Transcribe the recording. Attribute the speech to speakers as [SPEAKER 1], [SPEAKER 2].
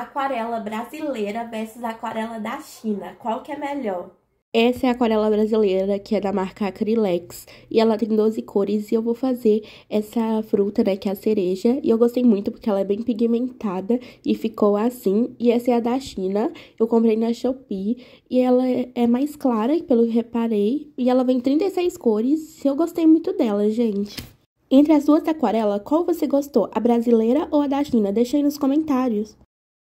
[SPEAKER 1] aquarela brasileira versus aquarela da China. Qual que é melhor?
[SPEAKER 2] Essa é a aquarela brasileira, que é da marca Acrylex, e ela tem 12 cores, e eu vou fazer essa fruta, né, que é a cereja, e eu gostei muito porque ela é bem pigmentada, e ficou assim, e essa é a da China, eu comprei na Shopee, e ela é, é mais clara, pelo que reparei, e ela vem 36 cores, e eu gostei muito dela, gente. Entre as duas aquarelas, qual você gostou, a brasileira ou a da China? Deixa aí nos comentários.